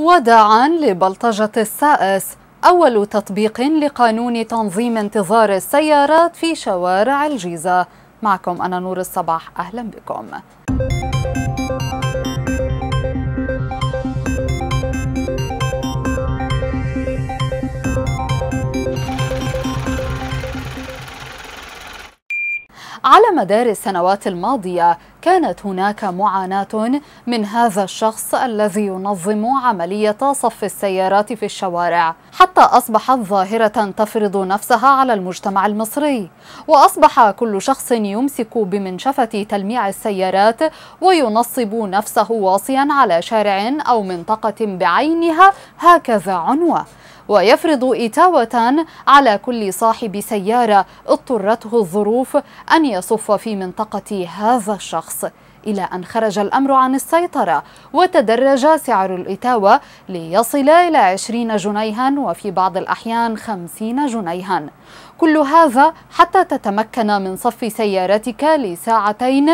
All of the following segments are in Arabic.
وداعا لبلطجة السائس أول تطبيق لقانون تنظيم انتظار السيارات في شوارع الجيزة معكم أنا نور الصباح أهلا بكم على مدار السنوات الماضية كانت هناك معاناة من هذا الشخص الذي ينظم عملية صف السيارات في الشوارع حتى أصبحت ظاهرة تفرض نفسها على المجتمع المصري وأصبح كل شخص يمسك بمنشفة تلميع السيارات وينصب نفسه واصيا على شارع أو منطقة بعينها هكذا عنوة ويفرض إتاوة على كل صاحب سيارة اضطرته الظروف أن يصف في منطقة هذا الشخص إلى أن خرج الأمر عن السيطرة وتدرج سعر الإتاوة ليصل إلى 20 جنيها وفي بعض الأحيان 50 جنيها كل هذا حتى تتمكن من صف سيارتك لساعتين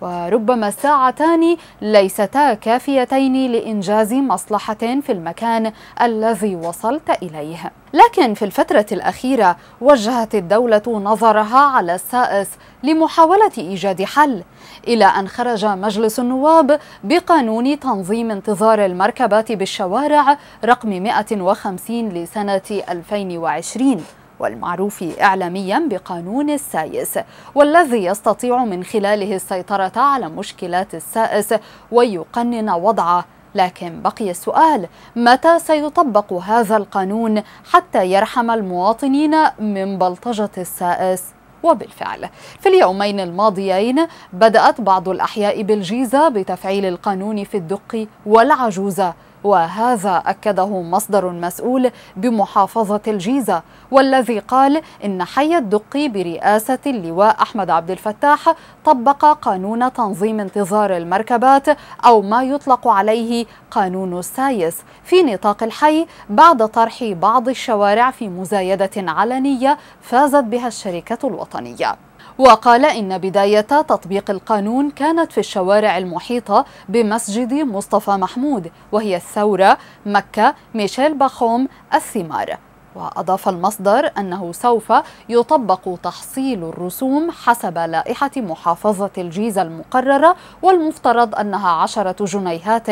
وربما ساعتان ليستا كافيتين لإنجاز مصلحة في المكان الذي وصلت إليه لكن في الفترة الأخيرة وجهت الدولة نظرها على السائس لمحاولة إيجاد حل إلى أن خرج مجلس النواب بقانون تنظيم انتظار المركبات بالشوارع رقم 150 لسنة 2020 والمعروف إعلاميا بقانون السايس والذي يستطيع من خلاله السيطرة على مشكلات السائس ويقنن وضعه لكن بقي السؤال متى سيطبق هذا القانون حتى يرحم المواطنين من بلطجة السائس؟ وبالفعل في اليومين الماضيين بدأت بعض الأحياء بالجيزة بتفعيل القانون في الدق والعجوزة وهذا أكده مصدر مسؤول بمحافظة الجيزة والذي قال إن حي الدقي برئاسة اللواء أحمد عبد الفتاح طبق قانون تنظيم انتظار المركبات أو ما يطلق عليه قانون السايس في نطاق الحي بعد طرح بعض الشوارع في مزايدة علنية فازت بها الشركة الوطنية وقال إن بداية تطبيق القانون كانت في الشوارع المحيطة بمسجد مصطفى محمود وهي الثورة مكة ميشيل باخوم الثمار وأضاف المصدر أنه سوف يطبق تحصيل الرسوم حسب لائحة محافظة الجيزة المقررة والمفترض أنها عشرة جنيهات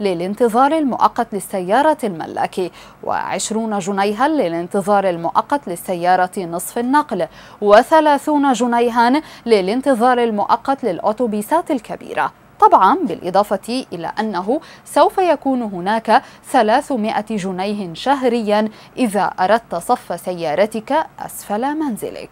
للانتظار المؤقت للسيارة الملاكي وعشرون جنيها للانتظار المؤقت للسيارة نصف النقل وثلاثون جنيها للانتظار المؤقت للأوتوبيسات الكبيرة طبعا بالإضافة إلى أنه سوف يكون هناك 300 جنيه شهريا إذا أردت صف سيارتك أسفل منزلك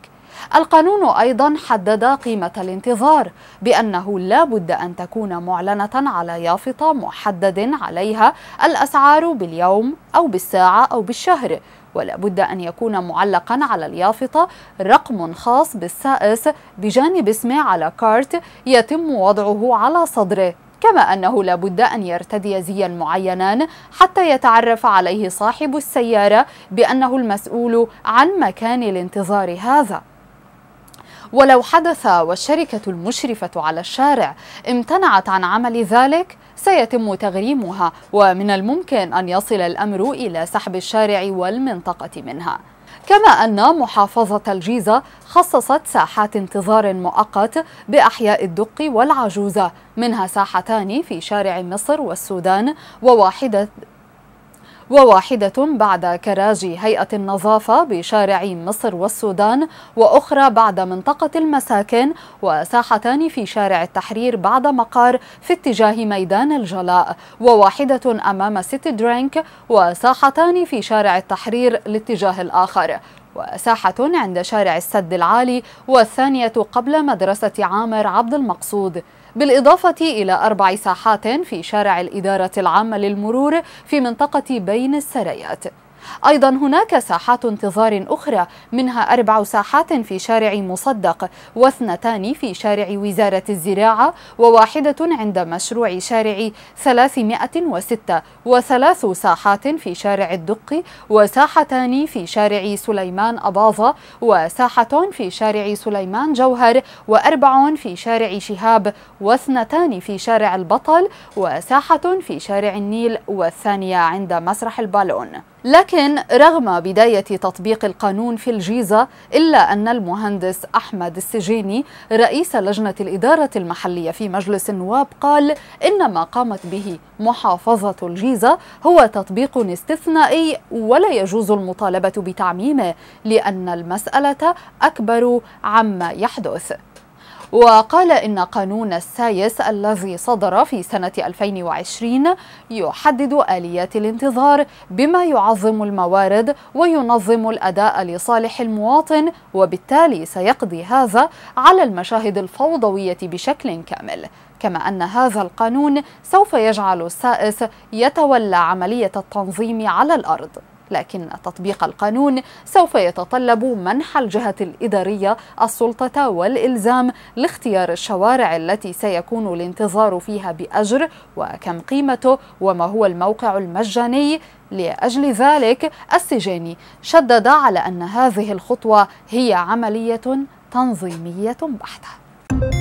القانون أيضا حدد قيمة الانتظار بأنه لا بد أن تكون معلنة على يافطة محدد عليها الأسعار باليوم أو بالساعة أو بالشهر ولا بد أن يكون معلقا على اليافطة رقم خاص بالسائس بجانب اسمه على كارت يتم وضعه على صدره كما أنه لابد أن يرتدي زيا معينا حتى يتعرف عليه صاحب السيارة بأنه المسؤول عن مكان الانتظار هذا ولو حدث والشركة المشرفة على الشارع امتنعت عن عمل ذلك سيتم تغريمها ومن الممكن أن يصل الأمر إلى سحب الشارع والمنطقة منها كما أن محافظة الجيزة خصصت ساحات انتظار مؤقت بأحياء الدق والعجوزة منها ساحتان في شارع مصر والسودان وواحدة وواحدة بعد كراج هيئة النظافة بشارع مصر والسودان وأخرى بعد منطقة المساكن وساحتان في شارع التحرير بعد مقار في اتجاه ميدان الجلاء وواحدة أمام سيتي درينك وساحتان في شارع التحرير الاتجاه الآخر وساحة عند شارع السد العالي والثانية قبل مدرسة عامر عبد المقصود بالإضافة إلى أربع ساحات في شارع الإدارة العامة للمرور في منطقة بين السريات أيضا هناك ساحات انتظار أخرى منها أربع ساحات في شارع مصدق واثنتان في شارع وزارة الزراعة وواحدة عند مشروع شارع 306 وثلاث ساحات في شارع الدق وساحتان في شارع سليمان أباظة وساحة في شارع سليمان جوهر وأربع في شارع شهاب واثنتان في شارع البطل وساحة في شارع النيل والثانية عند مسرح البالون لكن رغم بداية تطبيق القانون في الجيزة إلا أن المهندس أحمد السجيني رئيس لجنة الإدارة المحلية في مجلس النواب قال إن ما قامت به محافظة الجيزة هو تطبيق استثنائي ولا يجوز المطالبة بتعميمه لأن المسألة أكبر عما يحدث وقال إن قانون السايس الذي صدر في سنة 2020 يحدد آليات الانتظار بما يعظم الموارد وينظم الأداء لصالح المواطن وبالتالي سيقضي هذا على المشاهد الفوضوية بشكل كامل كما أن هذا القانون سوف يجعل السائس يتولى عملية التنظيم على الأرض لكن تطبيق القانون سوف يتطلب منح الجهة الإدارية السلطة والإلزام لاختيار الشوارع التي سيكون الانتظار فيها بأجر وكم قيمته وما هو الموقع المجاني لأجل ذلك السجاني شدد على أن هذه الخطوة هي عملية تنظيمية بحتة